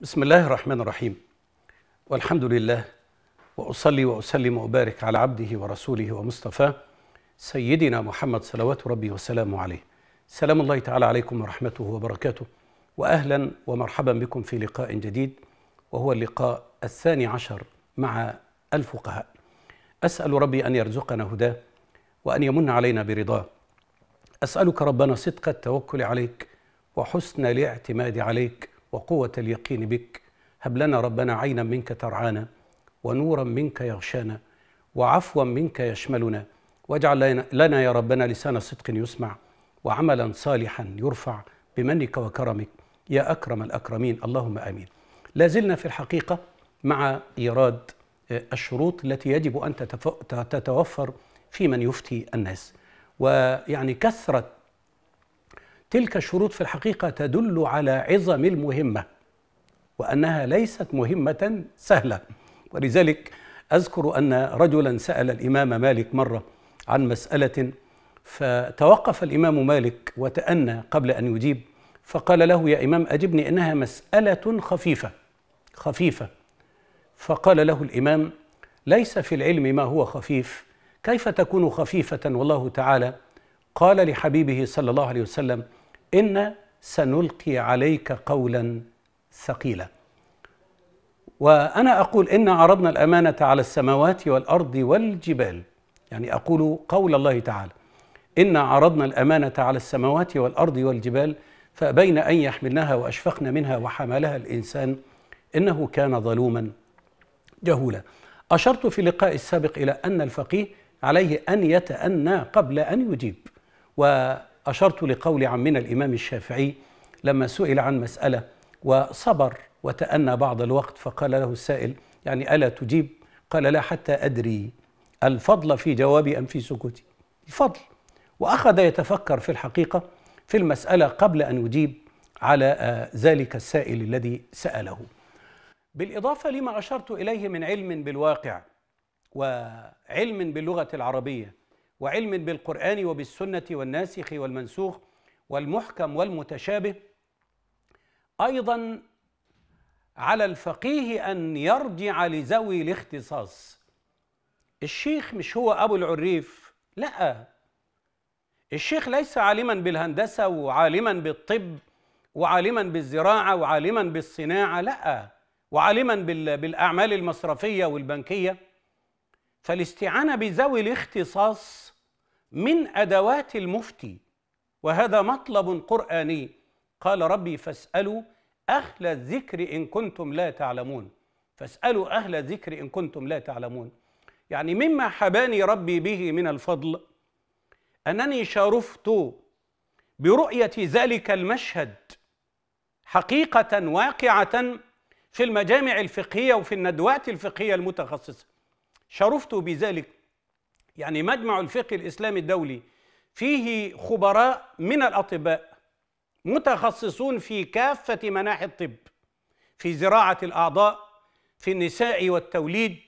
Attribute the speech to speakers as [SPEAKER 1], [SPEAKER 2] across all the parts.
[SPEAKER 1] بسم الله الرحمن الرحيم والحمد لله واصلي واسلم وابارك على عبده ورسوله ومصطفاه سيدنا محمد صلوات ربي وسلامه عليه سلام الله تعالى عليكم ورحمته وبركاته واهلا ومرحبا بكم في لقاء جديد وهو اللقاء الثاني عشر مع الفقهاء اسال ربي ان يرزقنا هداه وان يمن علينا برضاه اسالك ربنا صدق التوكل عليك وحسن الاعتماد عليك وقوة اليقين بك هب لنا ربنا عينا منك ترعانا ونورا منك يغشانا وعفوا منك يشملنا واجعل لنا يا ربنا لسان صدق يسمع وعملا صالحا يرفع بمنك وكرمك يا أكرم الأكرمين اللهم آمين لا زلنا في الحقيقة مع إيراد آه، الشروط التي يجب أن تتوفر في من يفتي الناس ويعني كثرة تلك الشروط في الحقيقه تدل على عظم المهمه وانها ليست مهمه سهله ولذلك اذكر ان رجلا سال الامام مالك مره عن مساله فتوقف الامام مالك وتأنى قبل ان يجيب فقال له يا امام اجبني انها مساله خفيفه خفيفه فقال له الامام ليس في العلم ما هو خفيف كيف تكون خفيفه والله تعالى قال لحبيبه صلى الله عليه وسلم إن سنلقي عليك قولا ثقيلا وأنا أقول إن عرضنا الأمانة على السماوات والأرض والجبال يعني أقول قول الله تعالى إن عرضنا الأمانة على السماوات والأرض والجبال فأبين أن يحملنها وأشفقن منها وحملها الإنسان إنه كان ظلوما جهولا أشرت في اللقاء السابق إلى أن الفقيه عليه أن يتأنى قبل أن يجيب و أشرت لقول عمنا الإمام الشافعي لما سئل عن مسألة وصبر وتأنى بعض الوقت فقال له السائل يعني ألا تجيب قال لا حتى أدري الفضل في جوابي أم في سكوتي الفضل وأخذ يتفكر في الحقيقة في المسألة قبل أن يجيب على آه، ذلك السائل الذي سأله بالإضافة لما أشرت إليه من علم بالواقع وعلم باللغة العربية وعلم بالقرآن وبالسنة والناسخ والمنسوخ والمحكم والمتشابه أيضا على الفقيه أن يرجع لذوي الاختصاص الشيخ مش هو أبو العريف لا الشيخ ليس عالما بالهندسة وعالما بالطب وعالما بالزراعة وعالما بالصناعة لا وعالما بالأعمال المصرفية والبنكية فالاستعانة بذوي الاختصاص من أدوات المفتي وهذا مطلب قرآني قال ربي فاسألوا أهل الذكر إن كنتم لا تعلمون فاسألوا أهل الذكر إن كنتم لا تعلمون يعني مما حباني ربي به من الفضل أنني شرفت برؤية ذلك المشهد حقيقة واقعة في المجامع الفقهية وفي الندوات الفقهية المتخصصة شرفت بذلك يعني مجمع الفقه الإسلامي الدولي فيه خبراء من الأطباء متخصصون في كافة مناحي الطب في زراعة الأعضاء في النساء والتوليد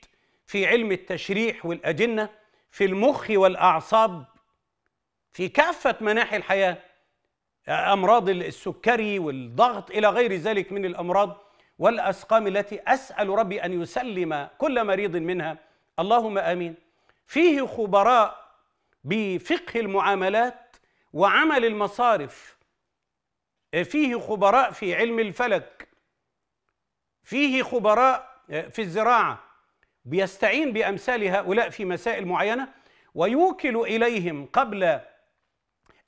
[SPEAKER 1] في علم التشريح والأجنة في المخ والأعصاب في كافة مناحي الحياة أمراض السكري والضغط إلى غير ذلك من الأمراض والأسقام التي أسأل ربي أن يسلم كل مريض منها اللهم آمين فيه خبراء بفقه المعاملات وعمل المصارف آه، فيه خبراء في علم الفلك فيه خبراء آه، في الزراعه بيستعين بامثال هؤلاء في مسائل معينه ويوكل اليهم قبل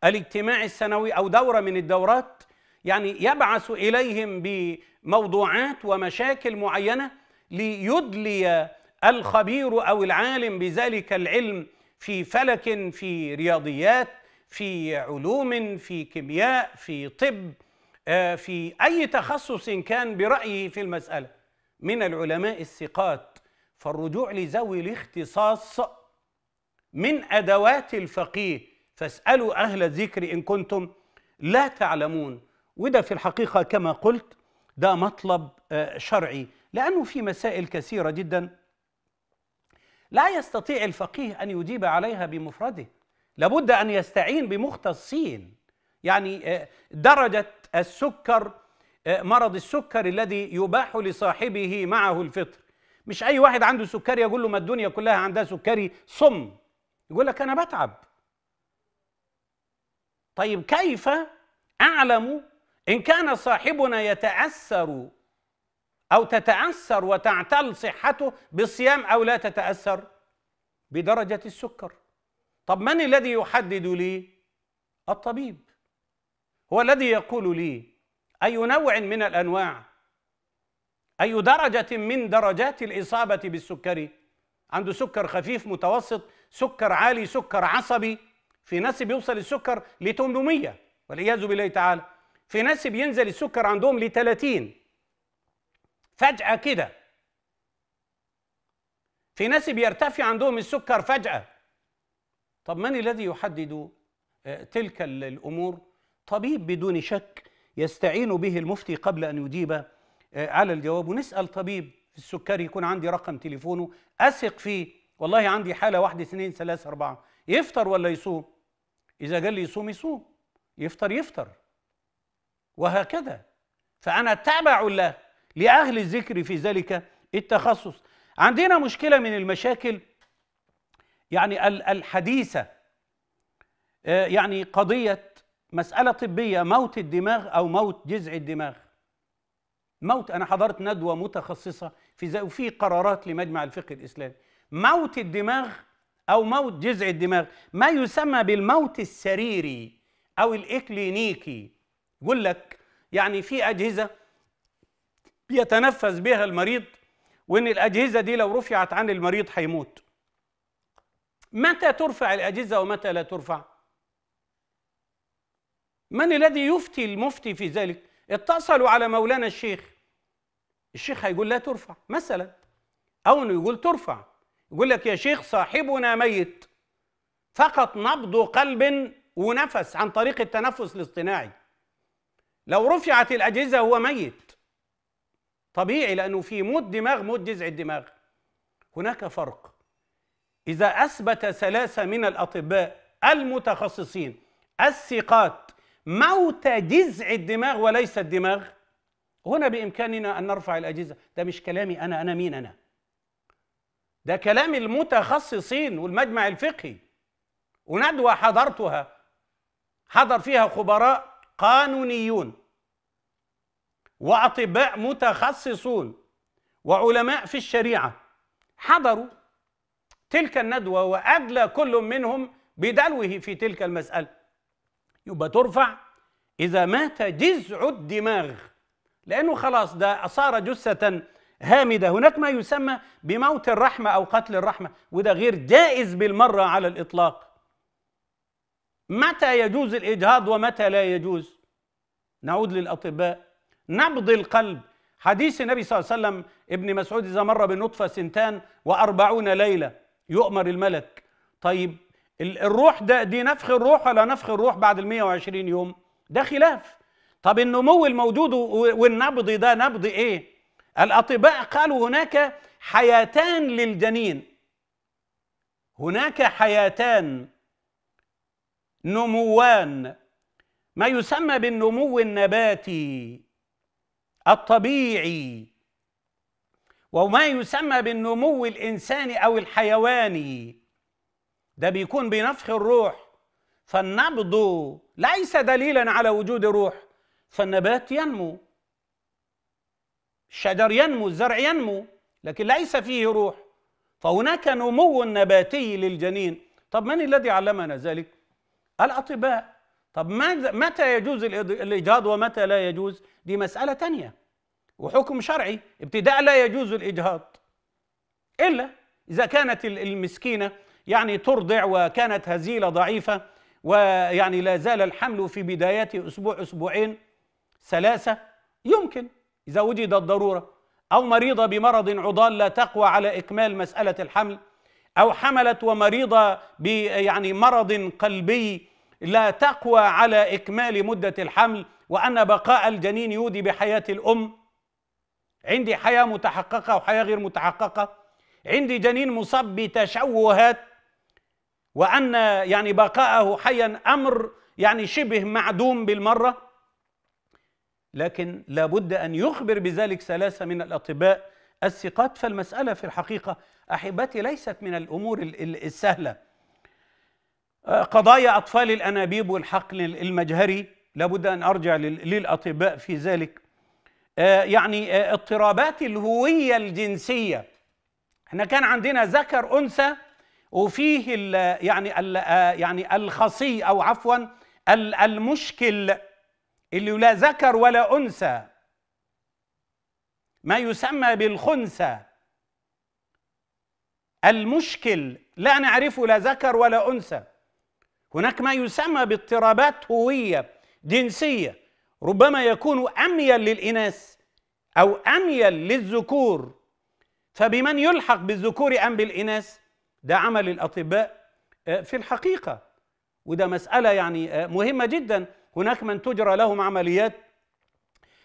[SPEAKER 1] الاجتماع السنوي او دوره من الدورات يعني يبعث اليهم بموضوعات ومشاكل معينه ليدلي الخبير او العالم بذلك العلم في فلك في رياضيات في علوم في كيمياء في طب آه، في اي تخصص كان برايه في المساله من العلماء الثقات فالرجوع لذوي الاختصاص من ادوات الفقيه فاسالوا اهل الذكر ان كنتم لا تعلمون وده في الحقيقه كما قلت ده مطلب آه، شرعي لانه في مسائل كثيره جدا لا يستطيع الفقيه ان يجيب عليها بمفرده لابد ان يستعين بمختصين يعني آه، درجه السكر آه، مرض السكر الذي يباح لصاحبه معه الفطر مش اي واحد عنده سكري يقول له ما الدنيا كلها عندها سكري صم يقول لك انا بتعب طيب كيف اعلم ان كان صاحبنا يتاثر أو تتأثر وتعتل صحته بالصيام أو لا تتأثر بدرجة السكر طب من الذي يحدد لي الطبيب هو الذي يقول لي أي نوع من الأنواع أي درجة من درجات الإصابة بالسكري عنده سكر خفيف متوسط سكر عالي سكر عصبي في ناس بيوصل السكر ل 800 والعياذ بالله تعالى في ناس بينزل السكر عندهم ل 30 فجأة كده في ناس بيرتفع عندهم السكر فجأة طب من الذي يحدد آه، تلك الأمور طبيب بدون شك يستعين به المفتي قبل أن يجيب آه، على الجواب ونسأل طبيب السكري يكون عندي رقم تليفونه أثق فيه والله عندي حالة واحدة اثنين ثلاثة أربعة يفطر ولا يصوم إذا قال لي يصوم يصوم يفطر يفطر وهكذا فأنا تابع له لأهل الذكر في ذلك التخصص عندنا مشكلة من المشاكل يعني الحديثة آه، يعني قضية مسألة طبية موت الدماغ أو موت جذع الدماغ موت أنا حضرت ندوة متخصصة في وفي قرارات لمجمع الفقه الإسلامي موت الدماغ أو موت جذع الدماغ ما يسمى بالموت السريري أو الإكلينيكي يقول لك يعني في أجهزة بيتنفس بها المريض وان الاجهزه دي لو رفعت عن المريض هيموت متى ترفع الاجهزه ومتى لا ترفع من الذي يفتي المفتي في ذلك اتصلوا على مولانا الشيخ الشيخ هيقول لا ترفع مثلا او انه يقول ترفع يقول لك يا شيخ صاحبنا ميت فقط نبض قلب ونفس عن طريق التنفس الاصطناعي لو رفعت الاجهزه هو ميت طبيعي لأنه في موت دماغ موت جذع الدماغ هناك فرق إذا أثبت ثلاثة من الأطباء المتخصصين الثقات موت جذع الدماغ وليس الدماغ هنا بإمكاننا أن نرفع الأجهزة ده مش كلامي أنا أنا مين أنا ده كلام المتخصصين والمجمع الفقهي وندوة حضرتها حضر فيها خبراء قانونيون وأطباء متخصصون وعلماء في الشريعة حضروا تلك الندوة وأدلى كل منهم بدلوه في تلك المسألة يبقى ترفع إذا مات جذع الدماغ لأنه خلاص ده صار جثة هامدة هناك ما يسمى بموت الرحمة أو قتل الرحمة وده غير جائز بالمرة على الإطلاق متى يجوز الإجهاض ومتى لا يجوز نعود للأطباء نبض القلب حديث النبي صلى الله عليه وسلم ابن مسعود إذا مر بنطفة سنتان وأربعون ليلة يؤمر الملك طيب الروح ده دي نفخ الروح ولا نفخ الروح بعد ال 120 يوم ده خلاف طب النمو الموجود والنبض ده نبض ايه الاطباء قالوا هناك حياتان للجنين هناك حياتان نموان ما يسمى بالنمو النباتي الطبيعي وما يسمى بالنمو الإنساني أو الحيواني ده بيكون بنفخ الروح فالنبض ليس دليلا على وجود روح فالنبات ينمو الشجر ينمو الزرع ينمو لكن ليس فيه روح فهناك نمو نباتي للجنين طب من الذي علمنا ذلك؟ الأطباء طب ماذا متى يجوز الإجهاض ومتى لا يجوز دي مسألة تانية وحكم شرعي ابتداء لا يجوز الإجهاض إلا إذا كانت المسكينة يعني ترضع وكانت هزيلة ضعيفة ويعني لا زال الحمل في بدايات أسبوع أسبوعين ثلاثة يمكن إذا وجدت ضرورة أو مريضة بمرض عضال لا تقوى على إكمال مسألة الحمل أو حملت ومريضة يعني مرض قلبي لا تقوى على إكمال مدة الحمل وأن بقاء الجنين يودي بحياة الأم عندي حياة متحققة وحياة غير متحققة عندي جنين مصاب بتشوهات وأن يعني بقاءه حيا أمر يعني شبه معدوم بالمرة لكن لابد أن يخبر بذلك ثلاثة من الأطباء الثقات فالمسألة في الحقيقة أحبتي ليست من الأمور السهلة قضايا أطفال الأنابيب والحقن المجهري لابد أن أرجع للأطباء في ذلك آه، يعني آه، اضطرابات الهوية الجنسية احنا كان عندنا ذكر أنثى وفيه الـ يعني الـ آه، يعني الخصي أو عفوا المشكل اللي لا ذكر ولا أنثى ما يسمى بالخنثى المشكل لا نعرفه لا ذكر ولا أنثى هناك ما يسمى باضطرابات هويه جنسيه ربما يكون اميل للاناث او اميل للذكور فبمن يلحق بالذكور ام بالاناث ده عمل الاطباء آه، في الحقيقه وده مساله يعني آه، مهمه جدا هناك من تجرى لهم عمليات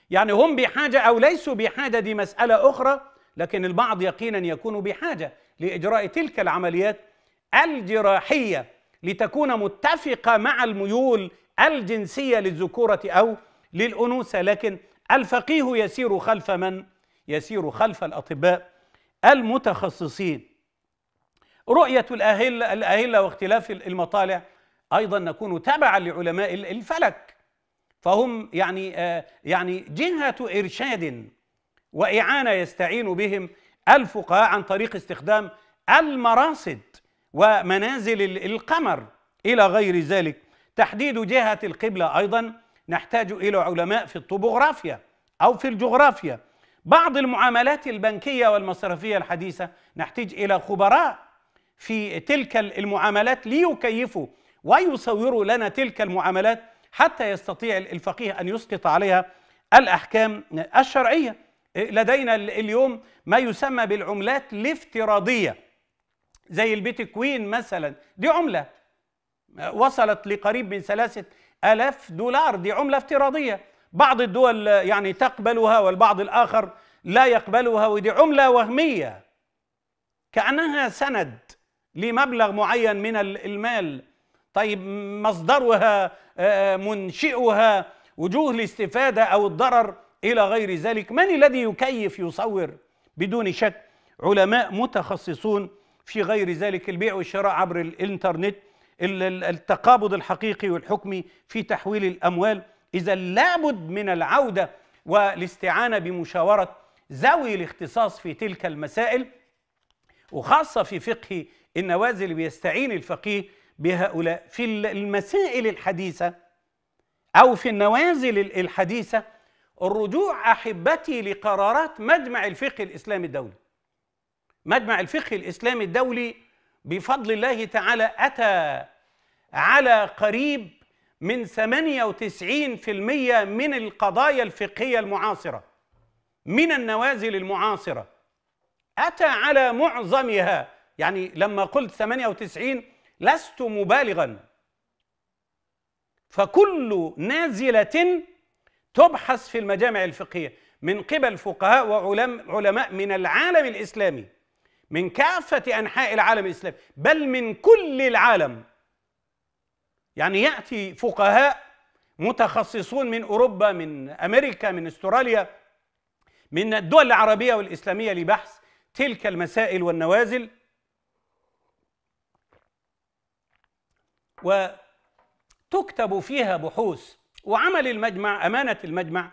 [SPEAKER 1] يعني هم بحاجه او ليسوا بحاجه دي مساله اخرى لكن البعض يقينا يكون بحاجه لاجراء تلك العمليات الجراحيه لتكون متفقه مع الميول الجنسيه للذكوره او للانوثه لكن الفقيه يسير خلف من يسير خلف الاطباء المتخصصين رؤيه الاهله الاهله واختلاف المطالع ايضا نكون تبعا لعلماء الفلك فهم يعني آه، يعني جهه ارشاد واعانه يستعين بهم الفقهاء عن طريق استخدام المراصد ومنازل القمر إلى غير ذلك تحديد جهة القبلة أيضا نحتاج إلى علماء في الطبوغرافيا أو في الجغرافيا بعض المعاملات البنكية والمصرفية الحديثة نحتاج إلى خبراء في تلك المعاملات ليكيفوا ويصوروا لنا تلك المعاملات حتى يستطيع الفقيه أن يسقط عليها الأحكام الشرعية إيه، لدينا اليوم ما يسمى بالعملات الافتراضيه زي البيت كوين مثلا دي عملة وصلت لقريب من ثلاثة ألاف دولار دي عملة افتراضية بعض الدول يعني تقبلها والبعض الآخر لا يقبلها ودي عملة وهمية كأنها سند لمبلغ معين من المال طيب مصدرها آه، منشئها وجوه الاستفادة أو الضرر إلى غير ذلك من الذي يكيف يصور بدون شك علماء متخصصون في غير ذلك البيع والشراء عبر الانترنت التقابض الحقيقي والحكمي في تحويل الاموال اذا لابد من العوده والاستعانه بمشاوره ذوي الاختصاص في تلك المسائل وخاصه في فقه النوازل بيستعين الفقيه بهؤلاء في المسائل الحديثه او في النوازل الحديثه الرجوع احبتي لقرارات مجمع الفقه الاسلامي الدولي مجمع الفقه الإسلامي الدولي بفضل الله تعالى أتى على قريب من 98% من القضايا الفقهية المعاصرة من النوازل المعاصرة أتى على معظمها يعني لما قلت 98 لست مبالغا فكل نازلة تبحث في المجامع الفقهية من قبل فقهاء وعلماء من العالم الإسلامي من كافة أنحاء العالم الإسلامي بل من كل العالم يعني يأتي فقهاء متخصصون من أوروبا من أمريكا من أستراليا من الدول العربية والإسلامية لبحث تلك المسائل والنوازل وتكتب فيها بحوث وعمل المجمع أمانة المجمع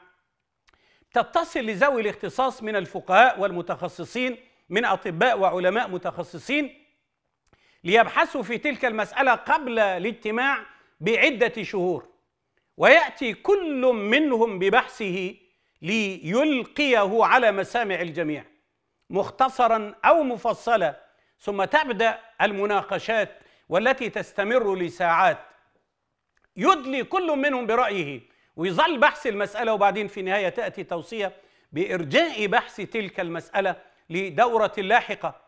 [SPEAKER 1] تتصل لذوي الاختصاص من الفقهاء والمتخصصين من اطباء وعلماء متخصصين ليبحثوا في تلك المساله قبل الاجتماع بعده شهور وياتي كل منهم ببحثه ليلقيه على مسامع الجميع مختصرا او مفصلا ثم تبدا المناقشات والتي تستمر لساعات يدلي كل منهم برايه ويظل بحث المساله وبعدين في النهايه تاتي توصيه بارجاء بحث تلك المساله لدورة لاحقة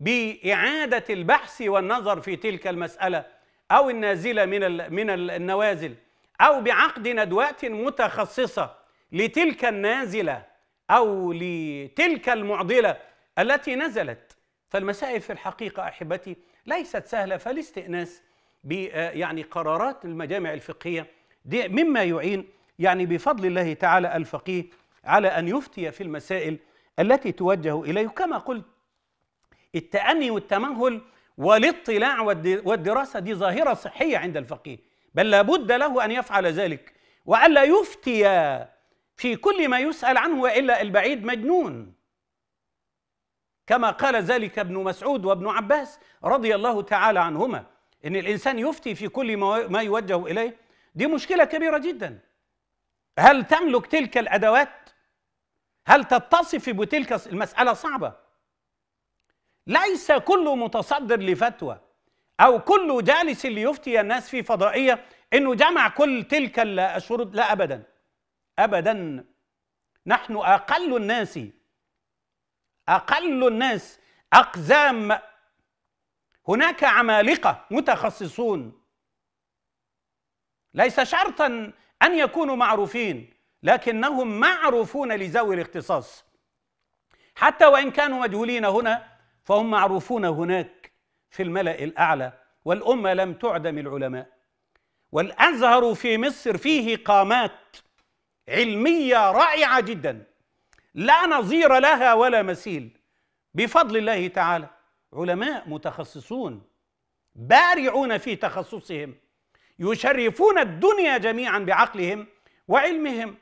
[SPEAKER 1] بإعادة البحث والنظر في تلك المسألة أو النازلة من من النوازل أو بعقد ندوات متخصصة لتلك النازلة أو لتلك المعضلة التي نزلت فالمسائل في الحقيقة أحبتي ليست سهلة فالاستئناس ب يعني قرارات المجامع الفقهية دي مما يعين يعني بفضل الله تعالى الفقيه على أن يفتي في المسائل التي توجه اليه كما قلت التأني والتمهل والاطلاع والدراسة دي ظاهرة صحية عند الفقيه بل لابد له أن يفعل ذلك وألا يفتي في كل ما يسأل عنه وإلا البعيد مجنون كما قال ذلك ابن مسعود وابن عباس رضي الله تعالى عنهما إن الإنسان يفتي في كل ما يوجه إليه دي مشكلة كبيرة جدا هل تملك تلك الأدوات هل تتصف بتلك المسألة صعبة؟ ليس كل متصدر لفتوى أو كل جالس ليفتي الناس في فضائية إنه جمع كل تلك الشروط لا أبدا أبدا نحن أقل الناس أقل الناس أقزام هناك عمالقة متخصصون ليس شرطا أن يكونوا معروفين لكنهم معروفون لذوي الاختصاص حتى وان كانوا مجهولين هنا فهم معروفون هناك في الملا الاعلى والامه لم تعدم العلماء والازهر في مصر فيه قامات علميه رائعه جدا لا نظير لها ولا مثيل بفضل الله تعالى علماء متخصصون بارعون في تخصصهم يشرفون الدنيا جميعا بعقلهم وعلمهم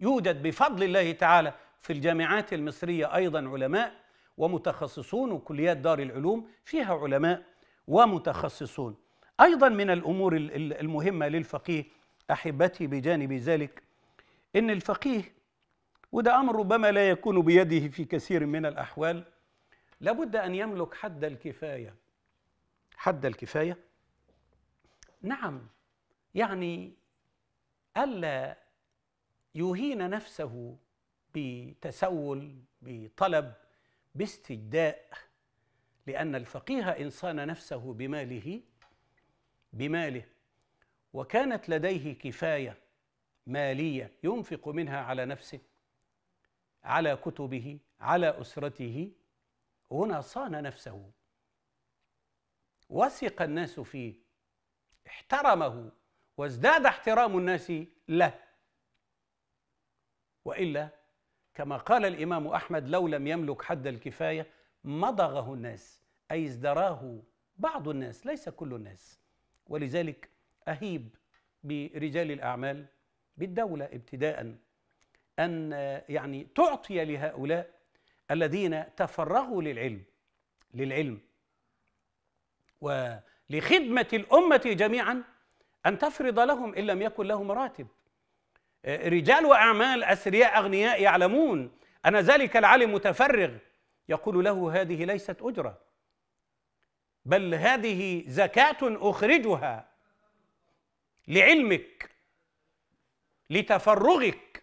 [SPEAKER 1] يوجد بفضل الله تعالى في الجامعات المصرية أيضا علماء ومتخصصون وكليات دار العلوم فيها علماء ومتخصصون أيضا من الأمور المهمة للفقيه أحبتي بجانب ذلك إن الفقيه وده أمر ربما لا يكون بيده في كثير من الأحوال لابد أن يملك حد الكفاية حد الكفاية نعم يعني ألا يهين نفسه بتسول بطلب باستجداء لأن الفقيه إنصان نفسه بماله بماله وكانت لديه كفاية مالية ينفق منها على نفسه على كتبه على أسرته هنا صان نفسه وثق الناس فيه احترمه وازداد احترام الناس له والا كما قال الامام احمد لو لم يملك حد الكفايه مضغه الناس اي ازدراه بعض الناس ليس كل الناس ولذلك اهيب برجال الاعمال بالدوله ابتداء ان يعني تعطي لهؤلاء الذين تفرغوا للعلم للعلم ولخدمه الامه جميعا ان تفرض لهم ان لم يكن لهم راتب رجال وأعمال أثرياء أغنياء يعلمون أن ذلك العالم متفرغ يقول له هذه ليست أجرة بل هذه زكاة أخرجها لعلمك لتفرغك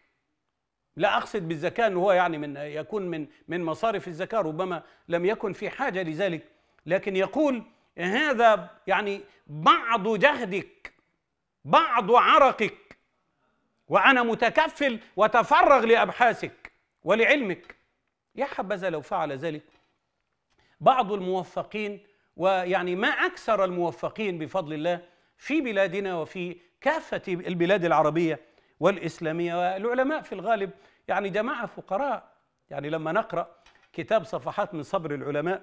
[SPEAKER 1] لا أقصد بالزكاة أنه هو يعني من يكون من من مصارف الزكاة ربما لم يكن في حاجة لذلك لكن يقول هذا يعني بعض جهدك بعض عرقك وأنا متكفل وتفرغ لأبحاثك ولعلمك يا حبذا لو فعل ذلك بعض الموفقين ويعني ما أكثر الموفقين بفضل الله في بلادنا وفي كافة البلاد العربية والإسلامية والعلماء في الغالب يعني جماعة فقراء يعني لما نقرأ كتاب صفحات من صبر العلماء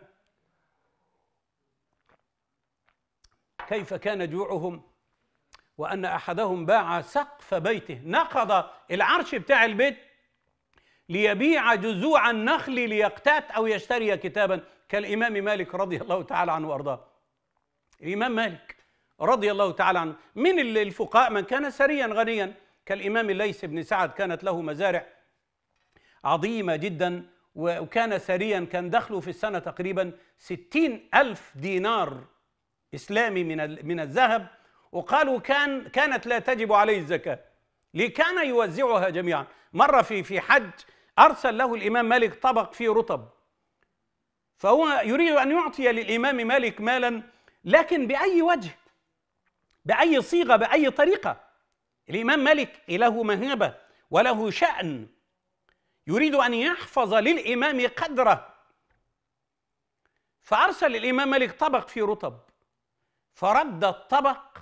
[SPEAKER 1] كيف كان جوعهم وأن أحدهم باع سقف بيته نقض العرش بتاع البيت ليبيع جذوع النخل ليقتات أو يشتري كتابا كالإمام مالك رضي الله تعالى عنه وأرضاه الإمام مالك رضي الله تعالى عنه من الفقهاء من كان سريا غنيا كالإمام ليس بن سعد كانت له مزارع عظيمة جدا وكان سريا كان دخله في السنة تقريبا ستين ألف دينار إسلامي من من الذهب وقالوا كان كانت لا تجب عليه الزكاة لكان كان يوزعها جميعا مرة في في حج أرسل له الإمام مالك طبق فيه رطب فهو يريد أن يعطي للإمام مالك مالا لكن بأي وجه بأي صيغة بأي طريقة الإمام مالك له مهابة وله شأن يريد أن يحفظ للإمام قدره فأرسل الإمام مالك طبق فيه رطب فرد الطبق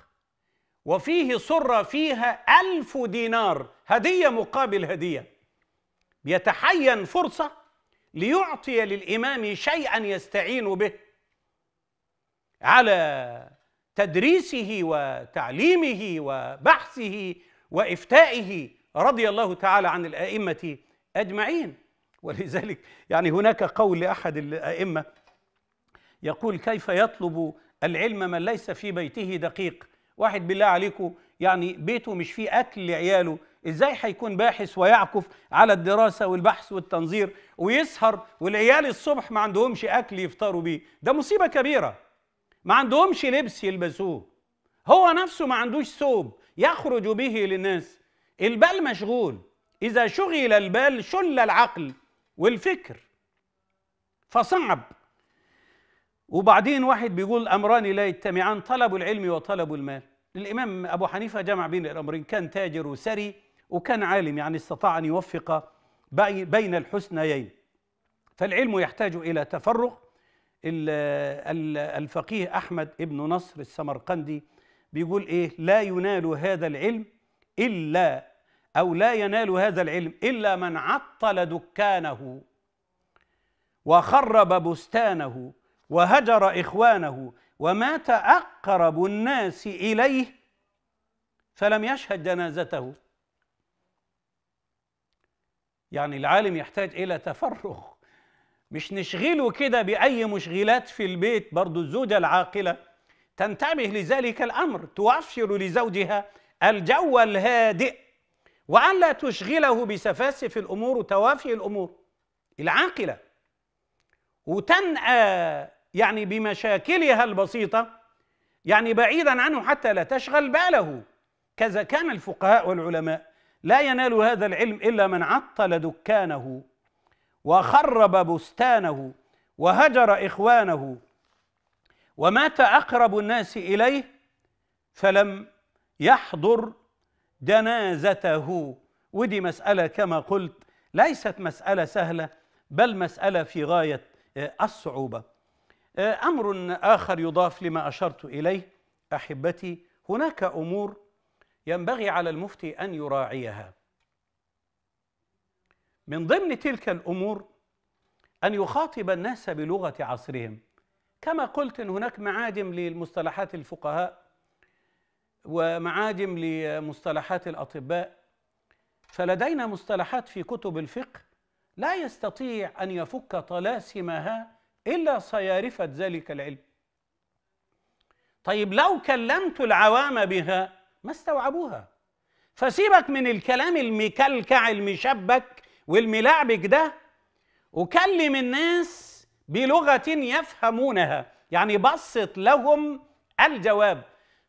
[SPEAKER 1] وفيه سرة فيها ألف دينار هدية مقابل هدية يتحين فرصة ليعطي للإمام شيئا يستعين به على تدريسه وتعليمه وبحثه وافتائه رضي الله تعالى عن الائمه اجمعين ولذلك يعني هناك قول لاحد الائمه يقول كيف يطلب العلم من ليس في بيته دقيق واحد بالله عليكم يعني بيته مش فيه اكل لعياله ازاي هيكون باحث ويعكف على الدراسه والبحث والتنظير ويسهر والعيال الصبح ما عندهمش اكل يفطروا بيه ده مصيبه كبيره ما عندهمش لبس يلبسوه هو نفسه ما عندوش ثوب يخرج به للناس البال مشغول اذا شغل البال شل العقل والفكر فصعب وبعدين واحد بيقول امران لا يجتمعان طلب العلم وطلب المال الامام ابو حنيفه جمع بين الامرين كان تاجر وسري وكان عالم يعني استطاع ان يوفق بين الحسنيين فالعلم يحتاج الى تفرغ الفقيه احمد ابن نصر السمرقندي بيقول ايه لا ينال هذا العلم الا او لا ينال هذا العلم الا من عطل دكانه وخرب بستانه وهجر إخوانه ومات أقرب الناس إليه فلم يشهد جنازته يعني العالم يحتاج إلى تفرغ مش نشغله كده بأي مشغلات في البيت برضو الزوجة العاقلة تنتبه لذلك الأمر توفر لزوجها الجو الهادئ وألا تشغله بسفاسف الأمور وتوافي الأمور العاقلة وتنأى يعني بمشاكلها البسيطه يعني بعيدا عنه حتى لا تشغل باله كذا كان الفقهاء والعلماء لا ينال هذا العلم الا من عطل دكانه وخرب بستانه وهجر اخوانه ومات اقرب الناس اليه فلم يحضر جنازته ودي مساله كما قلت ليست مساله سهله بل مساله في غايه آه، الصعوبه آه، امر اخر يضاف لما اشرت اليه احبتي هناك امور ينبغي على المفتي ان يراعيها من ضمن تلك الامور ان يخاطب الناس بلغه عصرهم كما قلت ان هناك معادم للمصطلحات الفقهاء ومعادم لمصطلحات الاطباء فلدينا مصطلحات في كتب الفقه لا يستطيع ان يفك طلاسمها إلا صيارفة ذلك العلم طيب لو كلمت العوام بها ما استوعبوها فسيبك من الكلام المكلكع المشبك والملعبك ده وكلم الناس بلغة يفهمونها يعني بسط لهم الجواب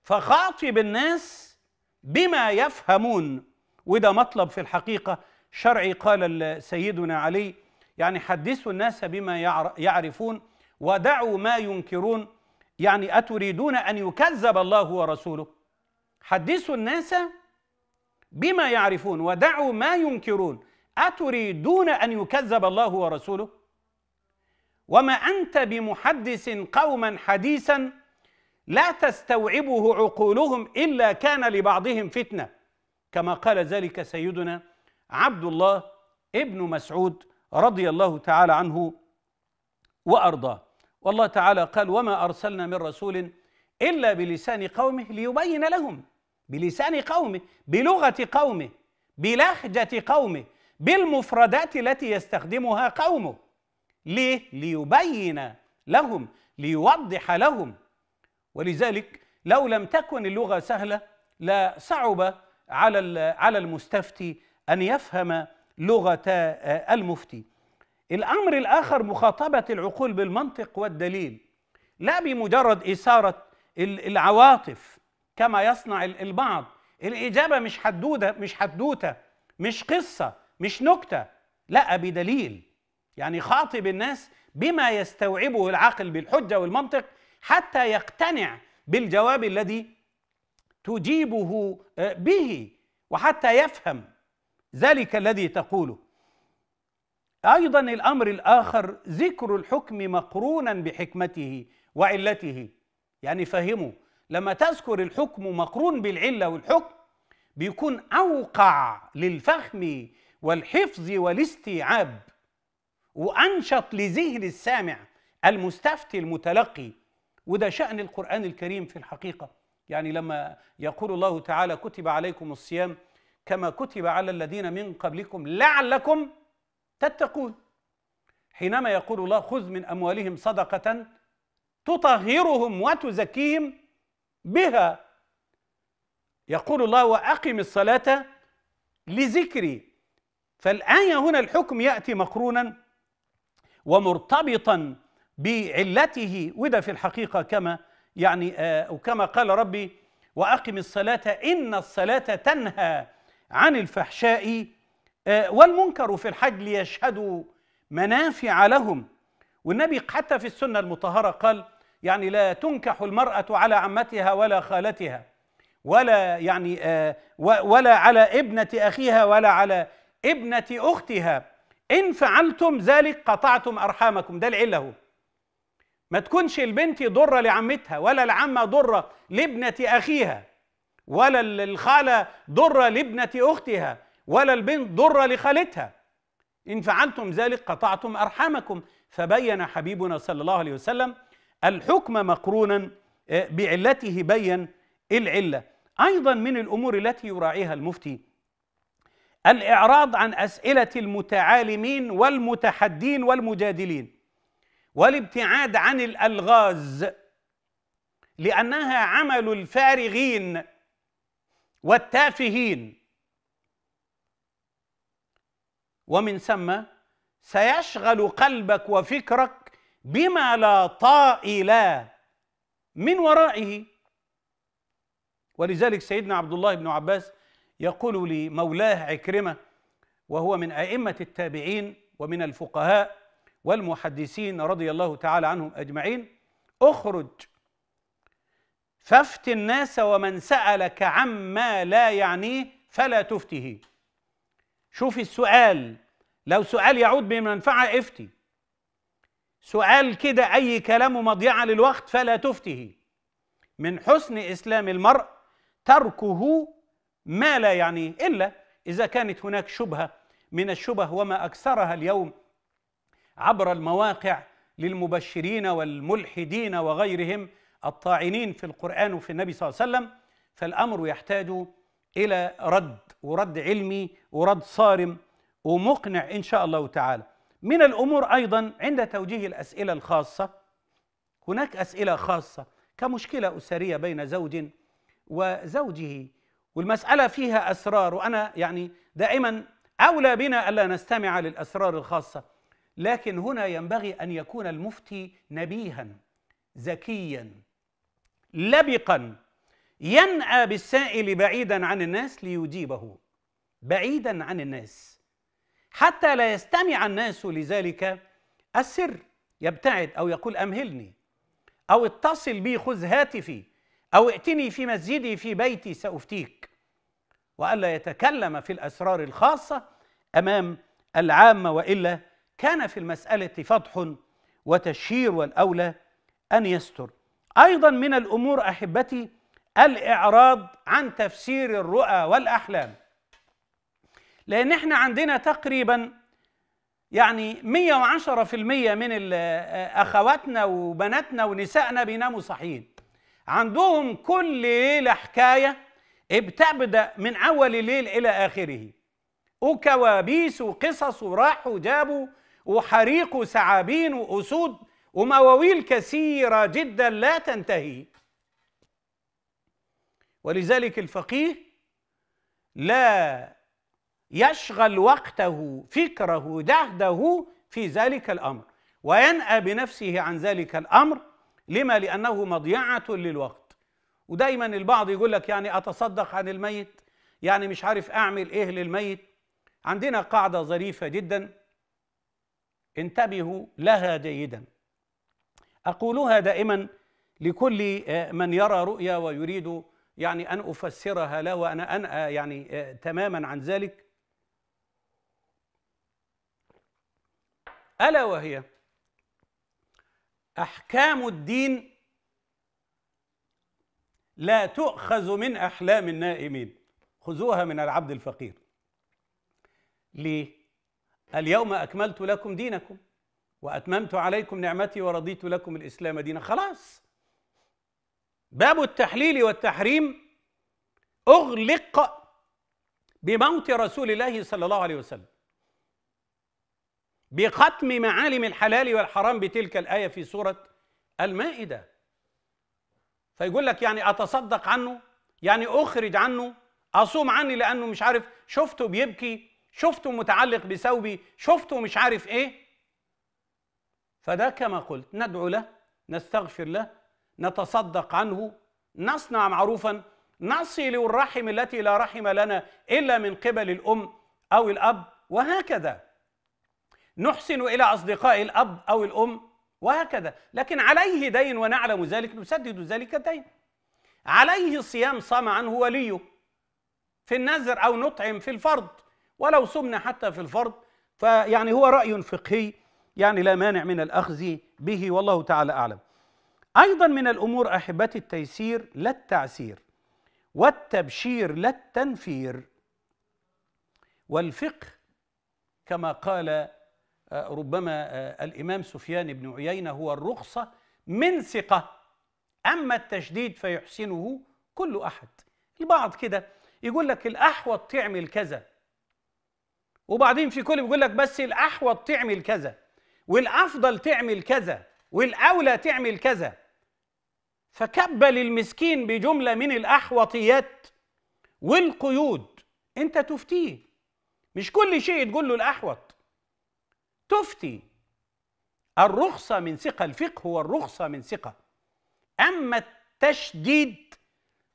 [SPEAKER 1] فخاطب الناس بما يفهمون وده مطلب في الحقيقة شرعي قال سيدنا علي يعني حدثوا الناس بما يعرفون ودعوا ما ينكرون يعني أتريدون أن يكذب الله ورسوله حدثوا الناس بما يعرفون ودعوا ما ينكرون أتريدون أن يكذب الله ورسوله وما أنت بمحدث قوما حديثا لا تستوعبه عقولهم إلا كان لبعضهم فتنة كما قال ذلك سيدنا عبد الله ابن مسعود رضي الله تعالى عنه وارضاه والله تعالى قال وما ارسلنا من رسول الا بلسان قومه ليبين لهم بلسان قومه بلغه قومه بلهجه قومه بالمفردات التي يستخدمها قومه ليه ليبين لهم ليوضح لهم ولذلك لو لم تكن اللغه سهله لصعب على على المستفتي ان يفهم لغه آه، آه، المفتي الامر الاخر مخاطبه العقول بالمنطق والدليل لا بمجرد اثاره العواطف كما يصنع البعض الاجابه مش حدوده مش حدوته مش قصه مش نكته لا بدليل يعني خاطب الناس بما يستوعبه العقل بالحجه والمنطق حتى يقتنع بالجواب الذي تجيبه آه، به وحتى يفهم ذلك الذي تقوله ايضا الامر الاخر ذكر الحكم مقرونا بحكمته وعلته يعني فهموا لما تذكر الحكم مقرون بالعله والحكم بيكون اوقع للفهم والحفظ والاستيعاب وانشط لذهن السامع المستفتي المتلقي وده شان القران الكريم في الحقيقه يعني لما يقول الله تعالى كتب عليكم الصيام كما كتب على الذين من قبلكم لعلكم تتقون حينما يقول الله خذ من اموالهم صدقه تطهرهم وتزكيهم بها يقول الله واقم الصلاه لذكري فالايه هنا الحكم ياتي مقرونا ومرتبطا بعلته وده في الحقيقه كما يعني آه، وكما قال ربي واقم الصلاه ان الصلاه تنهى عن الفحشاء آه، والمنكر في الحج ليشهدوا منافع لهم والنبي حتى في السنة المطهرة قال يعني لا تنكح المرأة على عمتها ولا خالتها ولا يعني آه، ولا على ابنة أخيها ولا على ابنة أختها إن فعلتم ذلك قطعتم أرحامكم ده العلة ما تكونش البنت ضرة لعمتها ولا العمة ضرة لابنة أخيها ولا الخالة ضرة لابنة أختها ولا البنت ضرة لخالتها إن فعلتم ذلك قطعتم أرحامكم فبين حبيبنا صلى الله عليه وسلم الحكم مقرونا آه، بعلته بين العلة أيضا من الأمور التي يراعيها المفتي الإعراض عن أسئلة المتعالمين والمتحدين والمجادلين والابتعاد عن الألغاز لأنها عمل الفارغين والتافهين ومن ثم سيشغل قلبك وفكرك بما لا طائل من ورائه ولذلك سيدنا عبد الله بن عباس يقول لمولاه عكرمه وهو من ائمه التابعين ومن الفقهاء والمحدثين رضي الله تعالى عنهم اجمعين اخرج فافت الناس ومن سألك عما لا يعنيه فلا تفته شوفي السؤال لو سؤال يعود بمنفعة افتي سؤال كده أي كلام مضيعة للوقت فلا تفته من حسن إسلام المرء تركه ما لا يعنيه إلا إذا كانت هناك شبهة من الشبه وما أكثرها اليوم عبر المواقع للمبشرين والملحدين وغيرهم الطاعنين في القرآن وفي النبي صلى الله عليه وسلم فالأمر يحتاج إلى رد ورد علمي ورد صارم ومقنع إن شاء الله تعالى من الأمور أيضا عند توجيه الأسئلة الخاصة هناك أسئلة خاصة كمشكلة أسرية بين زوج وزوجه والمسألة فيها أسرار وأنا يعني دائما أولى بنا ألا نستمع للأسرار الخاصة لكن هنا ينبغي أن يكون المفتي نبيها ذكيا لبقا ينأى بالسائل بعيدا عن الناس ليجيبه بعيدا عن الناس حتى لا يستمع الناس لذلك السر يبتعد أو يقول أمهلني أو اتصل بي خذ هاتفي أو ائتني في مسجدي في بيتي سأفتيك وألا يتكلم في الأسرار الخاصة أمام العامة وإلا كان في المسألة فضح وتشهير والأولى أن يستر ايضا من الامور احبتي الاعراض عن تفسير الرؤى والاحلام لان احنا عندنا تقريبا يعني 110% من اخواتنا وبناتنا ونسائنا بيناموا صاحيين عندهم كل ليله حكايه بتبدا من اول الليل الى اخره وكوابيس وقصص وراحوا جابوا وحريق وسعابين واسود ومواويل كثيرة جدا لا تنتهي ولذلك الفقيه لا يشغل وقته فكره جهده في ذلك الأمر وينأى بنفسه عن ذلك الأمر لما لأنه مضيعة للوقت ودايما البعض يقول لك يعني أتصدق عن الميت يعني مش عارف أعمل إيه للميت عندنا قاعدة ظريفة جدا انتبهوا لها جيداً اقولها دائما لكل آه، من يرى رؤيا ويريد يعني ان افسرها له وانا ان آه، يعني آه، تماما عن ذلك الا وهي احكام الدين لا تؤخذ من احلام النائمين خذوها من العبد الفقير ليه اليوم اكملت لكم دينكم وأتممت عليكم نعمتي ورضيت لكم الإسلام دينا خلاص باب التحليل والتحريم أغلق بموت رسول الله صلى الله عليه وسلم بختم معالم الحلال والحرام بتلك الآية في سورة المائدة فيقول لك يعني أتصدق عنه يعني أخرج عنه أصوم عني لأنه مش عارف شفته بيبكي شفته متعلق بثوبي شفته مش عارف إيه فده كما قلت ندعو له نستغفر له نتصدق عنه نصنع معروفا نصل الرحم التي لا رحم لنا الا من قبل الام او الاب وهكذا نحسن الى اصدقاء الاب او الام وهكذا لكن عليه دين ونعلم ذلك نسدد ذلك الدين عليه صيام صام عنه وليه في النذر او نطعم في الفرض ولو صمنا حتى في الفرض فيعني هو راي فقهي يعني لا مانع من الأخذ به والله تعالى أعلم أيضا من الأمور أحبتي التيسير لا التعسير والتبشير لا التنفير والفقه كما قال آه، ربما آه، الإمام سفيان بن عيينة هو الرخصة من ثقة أما التشديد فيحسنه كل أحد البعض كده يقول لك الأحوط تعمل كذا وبعدين في كل بيقول لك بس الأحوط تعمل كذا والافضل تعمل كذا والاولى تعمل كذا فكبل المسكين بجمله من الاحوطيات والقيود انت تفتيه مش كل شيء تقول له الاحوط تفتي الرخصه من ثقه الفقه هو الرخصه من ثقه اما التشديد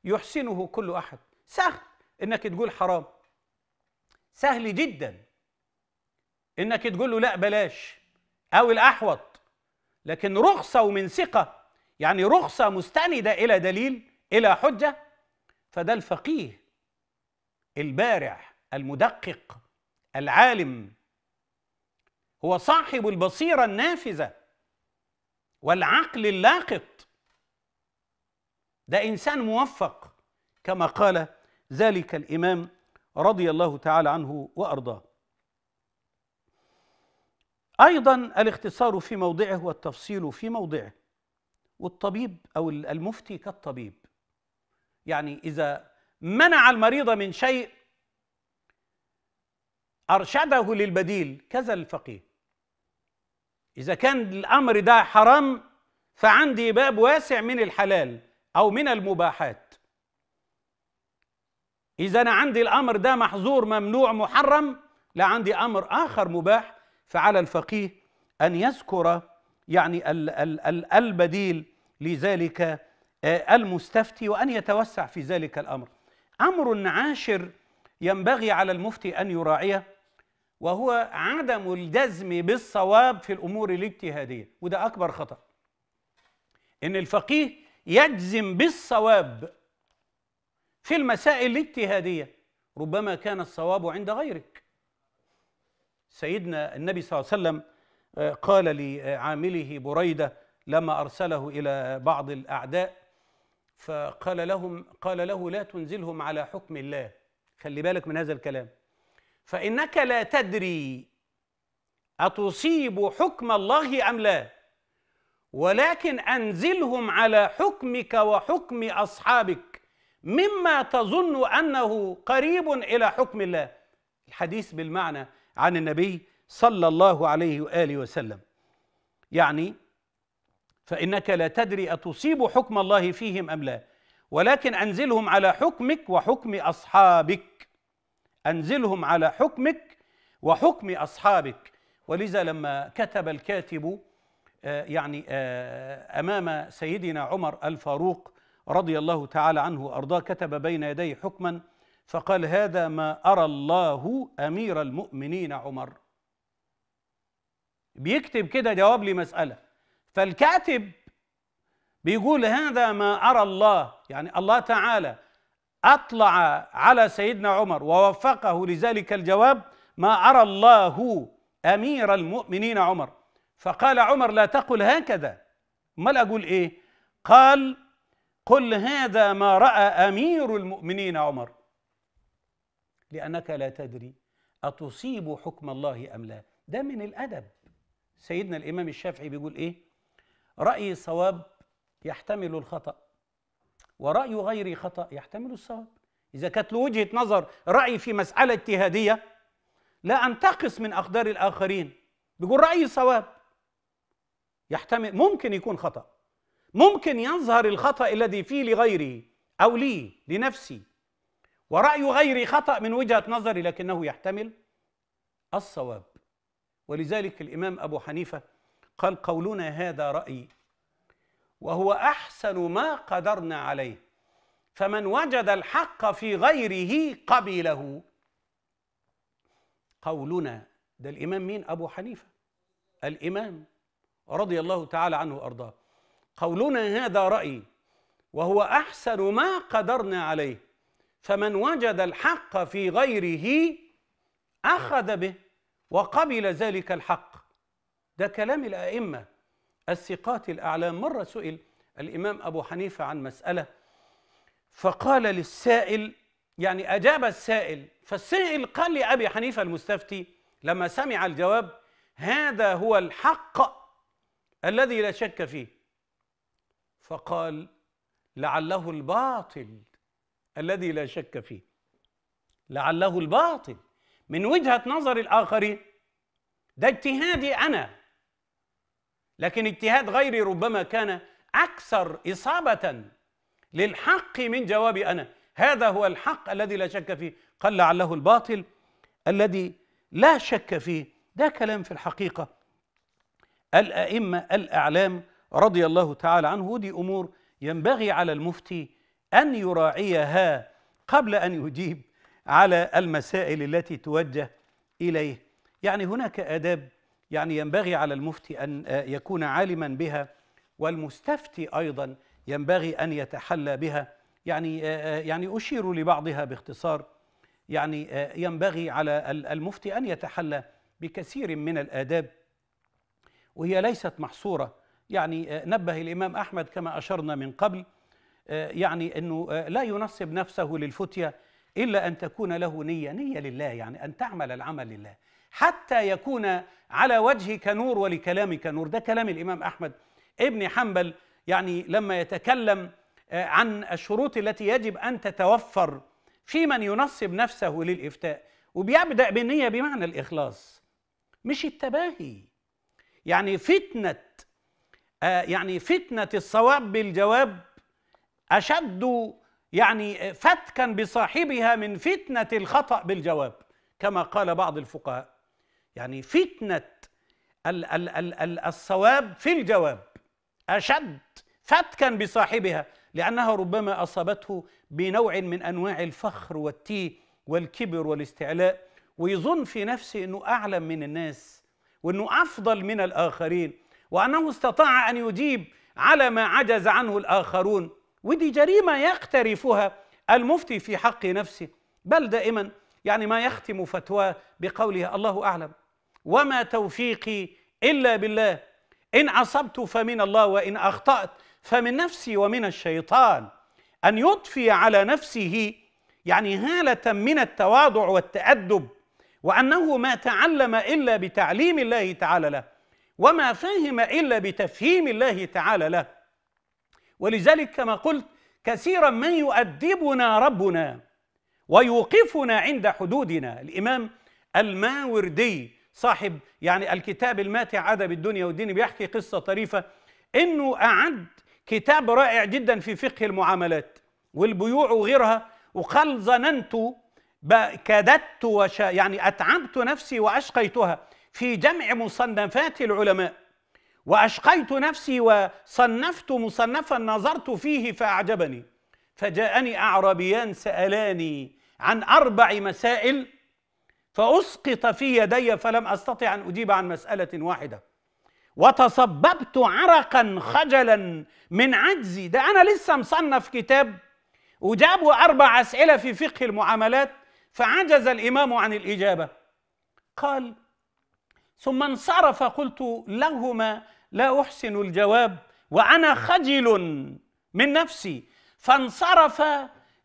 [SPEAKER 1] يحسنه كل احد سهل انك تقول حرام سهل جدا انك تقول له لا بلاش أو الأحوط لكن رخصة ومن ثقة يعني رخصة مستندة إلى دليل إلى حجة فده الفقيه البارع المدقق العالم هو صاحب البصيرة النافذة والعقل اللاقط ده إنسان موفق كما قال ذلك الإمام رضي الله تعالى عنه وأرضاه ايضا الاختصار في موضعه والتفصيل في موضعه والطبيب او المفتي كالطبيب يعني اذا منع المريض من شيء ارشده للبديل كذا الفقيه اذا كان الامر ده حرام فعندي باب واسع من الحلال او من المباحات اذا انا عندي الامر ده محظور ممنوع محرم لا عندي امر اخر مباح فعلى الفقيه أن يذكر يعني البديل لذلك آه، المستفتي وأن يتوسع في ذلك الأمر أمر عاشر ينبغي على المفتي أن يراعيه وهو عدم الجزم بالصواب في الأمور الاجتهادية وده أكبر خطأ إن الفقيه يجزم بالصواب في المسائل الاجتهادية ربما كان الصواب عند غيرك سيدنا النبي صلى الله عليه وسلم آه، قال لعامله بريده لما ارسله الى بعض الاعداء فقال لهم قال له لا تنزلهم على حكم الله خلي بالك من هذا الكلام فانك لا تدري اتصيب حكم الله ام لا ولكن انزلهم على حكمك وحكم اصحابك مما تظن انه قريب الى حكم الله الحديث بالمعنى عن النبي صلى الله عليه واله وسلم يعني فانك لا تدري اتصيب حكم الله فيهم ام لا ولكن انزلهم على حكمك وحكم اصحابك انزلهم على حكمك وحكم اصحابك ولذا لما كتب الكاتب آه، يعني آه، امام سيدنا عمر الفاروق رضي الله تعالى عنه وارضاه كتب بين يديه حكما فقال هذا ما أرى الله أمير المؤمنين عمر بيكتب كده جواب لمسألة فالكاتب بيقول هذا ما أرى الله يعني الله تعالى أطلع على سيدنا عمر ووفقه لذلك الجواب ما أرى الله أمير المؤمنين عمر فقال عمر لا تقل هكذا امال أقول إيه قال قل هذا ما رأى أمير المؤمنين عمر لأنك لا تدري أتصيب حكم الله أم لا ده من الأدب سيدنا الإمام الشافعي بيقول إيه رأي صواب يحتمل الخطأ ورأي غيري خطأ يحتمل الصواب إذا كانت له وجهة نظر رأي في مسألة اجتهادية لا أنتقص من أقدار الآخرين بيقول رأيي صواب يحتمل ممكن يكون خطأ ممكن يظهر الخطأ الذي فيه لغيري أو لي لنفسي ورأي غيري خطأ من وجهة نظري لكنه يحتمل الصواب ولذلك الإمام أبو حنيفة قال قولنا هذا رأي وهو أحسن ما قدرنا عليه فمن وجد الحق في غيره قبله قولنا ده الإمام مين أبو حنيفة الإمام رضي الله تعالى عنه وأرضاه قولنا هذا رأي وهو أحسن ما قدرنا عليه فمن وجد الحق في غيره أخذ به وقبل ذلك الحق ده كلام الأئمة الثقات الأعلام مرة سئل الإمام أبو حنيفة عن مسألة فقال للسائل يعني أجاب السائل فالسائل قال لأبي حنيفة المستفتي لما سمع الجواب هذا هو الحق الذي لا شك فيه فقال لعله الباطل الذي لا شك فيه لعله الباطل من وجهه نظر الاخرين ده اجتهادي انا لكن اجتهاد غيري ربما كان اكثر اصابه للحق من جوابي انا هذا هو الحق الذي لا شك فيه قال لعله الباطل الذي لا شك فيه ده كلام في الحقيقه الائمه الاعلام رضي الله تعالى عنه ودي امور ينبغي على المفتي أن يراعيها قبل أن يجيب على المسائل التي توجه إليه يعني هناك آداب يعني ينبغي على المفتي أن آه، يكون عالما بها والمستفتي أيضا ينبغي أن يتحلى بها يعني آه، آه، يعني أشير لبعضها باختصار يعني ينبغي على المفتي أن يتحلى بكثير من الآداب وهي ليست محصورة يعني نبه الإمام أحمد كما أشرنا من قبل آه، يعني أنه آه، لا ينصب نفسه للفتية إلا أن تكون له نية نية لله يعني أن تعمل العمل لله حتى يكون على وجهك نور ولكلامك نور ده كلام الإمام أحمد ابن حنبل يعني لما يتكلم آه، عن الشروط التي يجب أن تتوفر في من ينصب نفسه للإفتاء وبيبدأ بالنية بمعنى الإخلاص مش التباهي يعني فتنة يعني فتنة الصواب بالجواب أشد يعني فتكا بصاحبها من فتنة الخطأ بالجواب كما قال بعض الفقهاء يعني فتنة ال ال ال ال الصواب في الجواب أشد فتكا بصاحبها لأنها ربما أصابته بنوع من أنواع الفخر والتيه والكبر والاستعلاء ويظن في نفسه أنه أعلم من الناس وأنه أفضل من الآخرين وأنه استطاع أن يجيب على ما عجز عنه الآخرون ودي جريمه يقترفها المفتي في حق نفسه بل دائما يعني ما يختم فتواه بقوله الله اعلم وما توفيقي الا بالله ان عصبت فمن الله وان اخطات فمن نفسي ومن الشيطان ان يضفي على نفسه يعني هاله من التواضع والتادب وانه ما تعلم الا بتعليم الله تعالى له وما فهم الا بتفهيم الله تعالى له ولذلك كما قلت كثيرا من يؤدبنا ربنا ويوقفنا عند حدودنا الامام الماوردي صاحب يعني الكتاب الماتع عذاب الدنيا والدين بيحكي قصه طريفه انه اعد كتاب رائع جدا في فقه المعاملات والبيوع وغيرها وقال ظننت كادت وش يعني اتعبت نفسي واشقيتها في جمع مصنفات العلماء واشقيت نفسي وصنفت مصنفا نظرت فيه فاعجبني فجاءني اعرابيان سالاني عن اربع مسائل فاسقط في يدي فلم استطع ان اجيب عن مساله واحده وتصببت عرقا خجلا من عجزي ده انا لسه مصنف كتاب وجابوا اربع اسئله في فقه المعاملات فعجز الامام عن الاجابه قال ثم انصرف قلت لهما لا احسن الجواب وانا خجل من نفسي فانصرف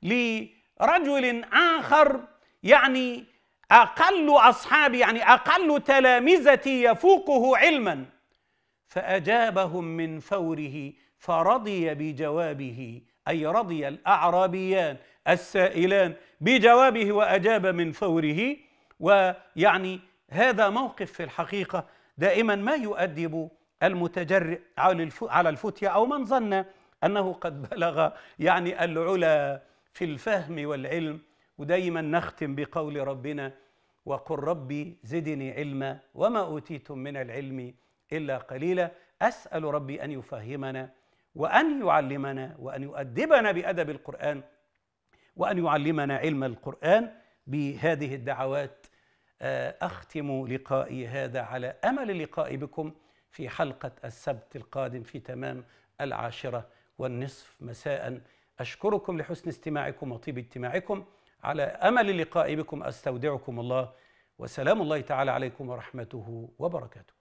[SPEAKER 1] لرجل اخر يعني اقل اصحابي يعني اقل تلامذتي يفوقه علما فاجابهم من فوره فرضي بجوابه اي رضي الاعرابيان السائلان بجوابه واجاب من فوره ويعني هذا موقف في الحقيقه دائما ما يؤدب المتجرئ على الفتية أو من ظن أنه قد بلغ يعني العلا في الفهم والعلم ودايما نختم بقول ربنا وقل ربي زدني علما وما أوتيتم من العلم إلا قليلا أسأل ربي أن يفهمنا وأن يعلمنا وأن يؤدبنا بأدب القرآن وأن يعلمنا علم القرآن بهذه الدعوات آه، أختم لقائي هذا على أمل اللقاء بكم في حلقة السبت القادم في تمام العاشرة والنصف مساء أشكركم لحسن استماعكم وطيب اجتماعكم على أمل اللقاء بكم أستودعكم الله وسلام الله تعالى عليكم ورحمته وبركاته